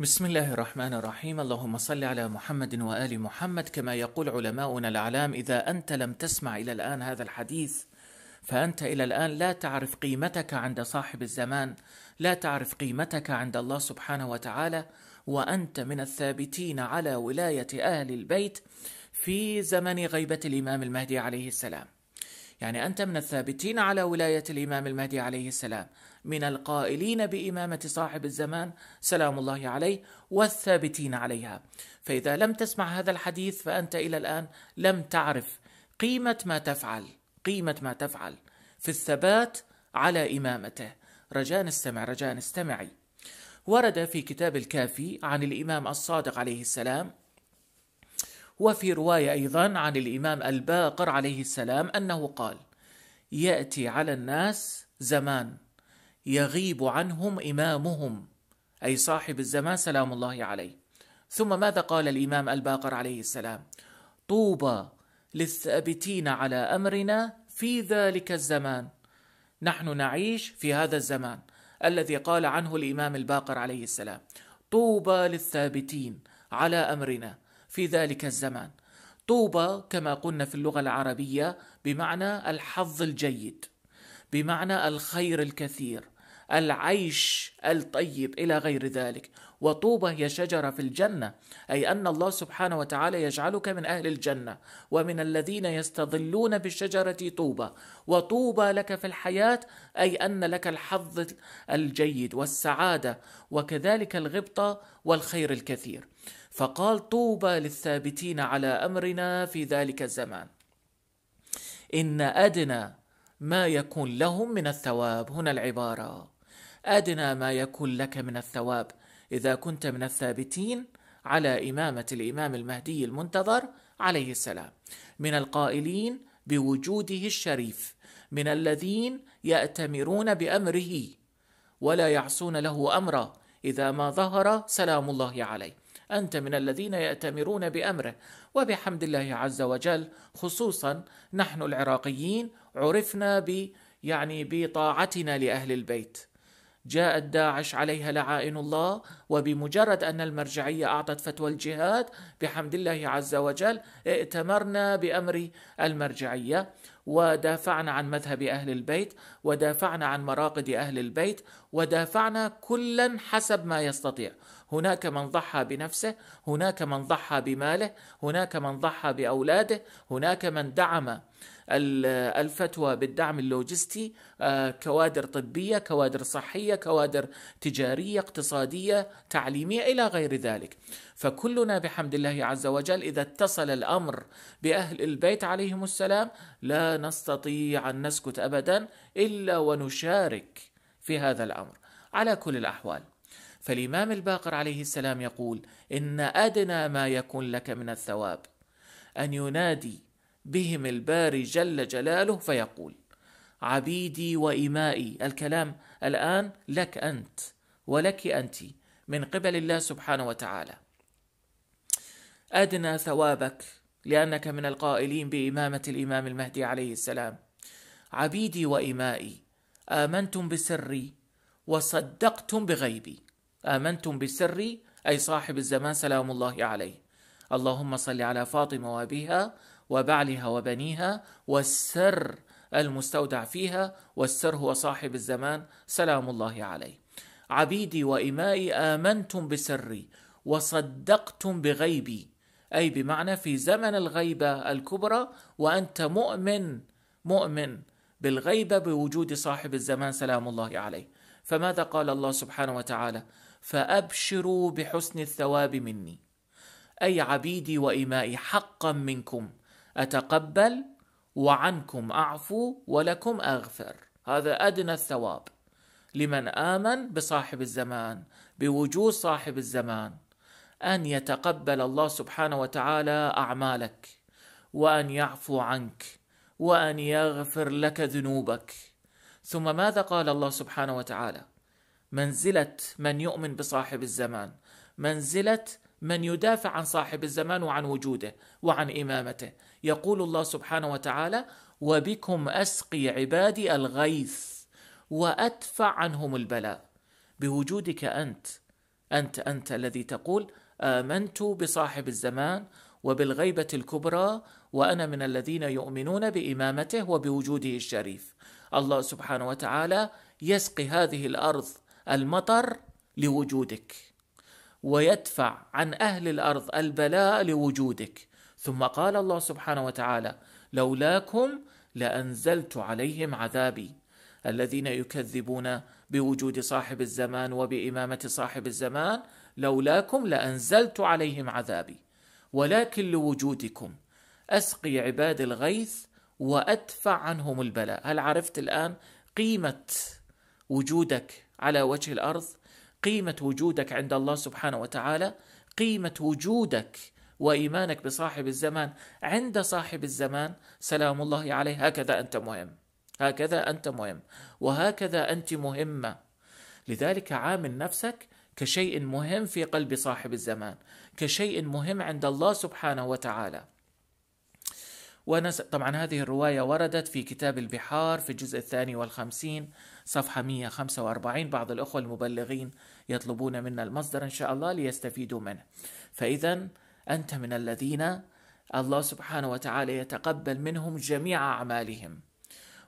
بسم الله الرحمن الرحيم اللهم صل على محمد وآل محمد كما يقول علماؤنا الأعلام إذا أنت لم تسمع إلى الآن هذا الحديث فأنت إلى الآن لا تعرف قيمتك عند صاحب الزمان لا تعرف قيمتك عند الله سبحانه وتعالى وأنت من الثابتين على ولاية أهل البيت في زمن غيبة الإمام المهدي عليه السلام يعني أنت من الثابتين على ولاية الإمام المهدي عليه السلام من القائلين بإمامة صاحب الزمان سلام الله عليه والثابتين عليها فإذا لم تسمع هذا الحديث فأنت إلى الآن لم تعرف قيمة ما تفعل قيمة ما تفعل في الثبات على إمامته رجاء استمع رجاء استمعي ورد في كتاب الكافي عن الإمام الصادق عليه السلام وفي روايه ايضا عن الامام الباقر عليه السلام انه قال: ياتي على الناس زمان يغيب عنهم امامهم اي صاحب الزمان سلام الله عليه. ثم ماذا قال الامام الباقر عليه السلام؟ طوبى للثابتين على امرنا في ذلك الزمان. نحن نعيش في هذا الزمان الذي قال عنه الامام الباقر عليه السلام. طوبى للثابتين على امرنا في ذلك الزمان طوبى كما قلنا في اللغه العربيه بمعنى الحظ الجيد بمعنى الخير الكثير العيش الطيب الى غير ذلك وطوبى هي شجره في الجنه اي ان الله سبحانه وتعالى يجعلك من اهل الجنه ومن الذين يستظلون بالشجره طوبى وطوبى لك في الحياه اي ان لك الحظ الجيد والسعاده وكذلك الغبطه والخير الكثير فقال طوبى للثابتين على امرنا في ذلك الزمان ان ادنى ما يكون لهم من الثواب هنا العباره ادنى ما يكون لك من الثواب اذا كنت من الثابتين على امامه الامام المهدي المنتظر عليه السلام من القائلين بوجوده الشريف من الذين ياتمرون بامره ولا يعصون له امرا اذا ما ظهر سلام الله عليه انت من الذين ياتمرون بامره وبحمد الله عز وجل خصوصا نحن العراقيين عرفنا ب يعني بطاعتنا لاهل البيت جاءت داعش عليها لعائن الله وبمجرد أن المرجعية أعطت فتوى الجهاد بحمد الله عز وجل ائتمرنا بأمر المرجعية ودافعنا عن مذهب أهل البيت ودافعنا عن مراقد أهل البيت ودافعنا كلا حسب ما يستطيع هناك من ضحى بنفسه هناك من ضحى بماله هناك من ضحى بأولاده هناك من دعم الفتوى بالدعم اللوجستي آه، كوادر طبية كوادر صحية كوادر تجارية اقتصادية تعليمية إلى غير ذلك فكلنا بحمد الله عز وجل إذا اتصل الأمر بأهل البيت عليهم السلام لا نستطيع أن نسكت أبدا إلا ونشارك في هذا الأمر على كل الأحوال فالإمام الباقر عليه السلام يقول إن أدنى ما يكون لك من الثواب أن ينادي بهم الباري جل جلاله فيقول عبيدي وإمائي الكلام الآن لك أنت ولك أنت من قبل الله سبحانه وتعالى أدنى ثوابك لأنك من القائلين بإمامة الإمام المهدي عليه السلام عبيدي وإمائي آمنتم بسري وصدقتم بغيبي آمنتم بسري أي صاحب الزمان سلام الله عليه اللهم صل على فاطمة وأبيها وبعلها وبنيها والسر المستودع فيها والسر هو صاحب الزمان سلام الله عليه عبيدي وإمائي آمنتم بسري وصدقتم بغيبي أي بمعنى في زمن الغيبة الكبرى وأنت مؤمن مؤمن بالغيبة بوجود صاحب الزمان سلام الله عليه فماذا قال الله سبحانه وتعالى فأبشروا بحسن الثواب مني أي عبيدي وإمائي حقا منكم أتقبل وعنكم أعفو ولكم أغفر هذا أدنى الثواب لمن آمن بصاحب الزمان بوجود صاحب الزمان أن يتقبل الله سبحانه وتعالى أعمالك وأن يعفو عنك وأن يغفر لك ذنوبك ثم ماذا قال الله سبحانه وتعالى منزلة من يؤمن بصاحب الزمان منزلة من يدافع عن صاحب الزمان وعن وجوده وعن إمامته يقول الله سبحانه وتعالى وبكم اسقي عبادي الغيث وادفع عنهم البلاء بوجودك انت انت انت الذي تقول امنت بصاحب الزمان وبالغيبه الكبرى وانا من الذين يؤمنون بامامته وبوجوده الشريف الله سبحانه وتعالى يسقي هذه الارض المطر لوجودك ويدفع عن اهل الارض البلاء لوجودك ثم قال الله سبحانه وتعالى لولاكم لانزلت عليهم عذابي الذين يكذبون بوجود صاحب الزمان وبامامه صاحب الزمان لولاكم لانزلت عليهم عذابي ولكن لوجودكم اسقي عباد الغيث وادفع عنهم البلاء هل عرفت الان قيمه وجودك على وجه الارض قيمه وجودك عند الله سبحانه وتعالى قيمه وجودك وإيمانك بصاحب الزمان عند صاحب الزمان سلام الله عليه هكذا أنت مهم هكذا أنت مهم وهكذا أنت مهمة لذلك عامل نفسك كشيء مهم في قلب صاحب الزمان كشيء مهم عند الله سبحانه وتعالى ونس... طبعا هذه الرواية وردت في كتاب البحار في الجزء الثاني والخمسين صفحة 145 بعض الأخوة المبلغين يطلبون منا المصدر إن شاء الله ليستفيدوا منه فإذا أنت من الذين الله سبحانه وتعالى يتقبل منهم جميع أعمالهم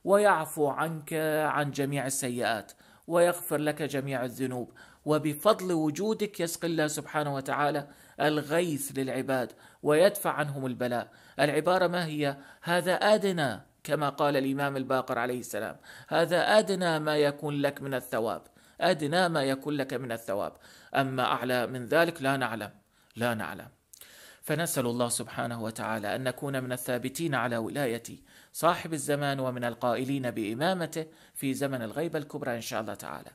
ويعفو عنك عن جميع السيئات ويغفر لك جميع الذنوب وبفضل وجودك يسقي الله سبحانه وتعالى الغيث للعباد ويدفع عنهم البلاء العبارة ما هي هذا أدنى كما قال الإمام الباقر عليه السلام هذا أدنى ما يكون لك من الثواب أدنى ما يكون لك من الثواب أما أعلى من ذلك لا نعلم لا نعلم فنسأل الله سبحانه وتعالى أن نكون من الثابتين على ولاية صاحب الزمان ومن القائلين بإمامته في زمن الغيبة الكبرى إن شاء الله تعالى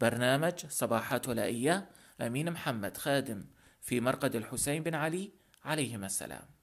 برنامج صباحات ولاية أمين محمد خادم في مرقد الحسين بن علي عليهما السلام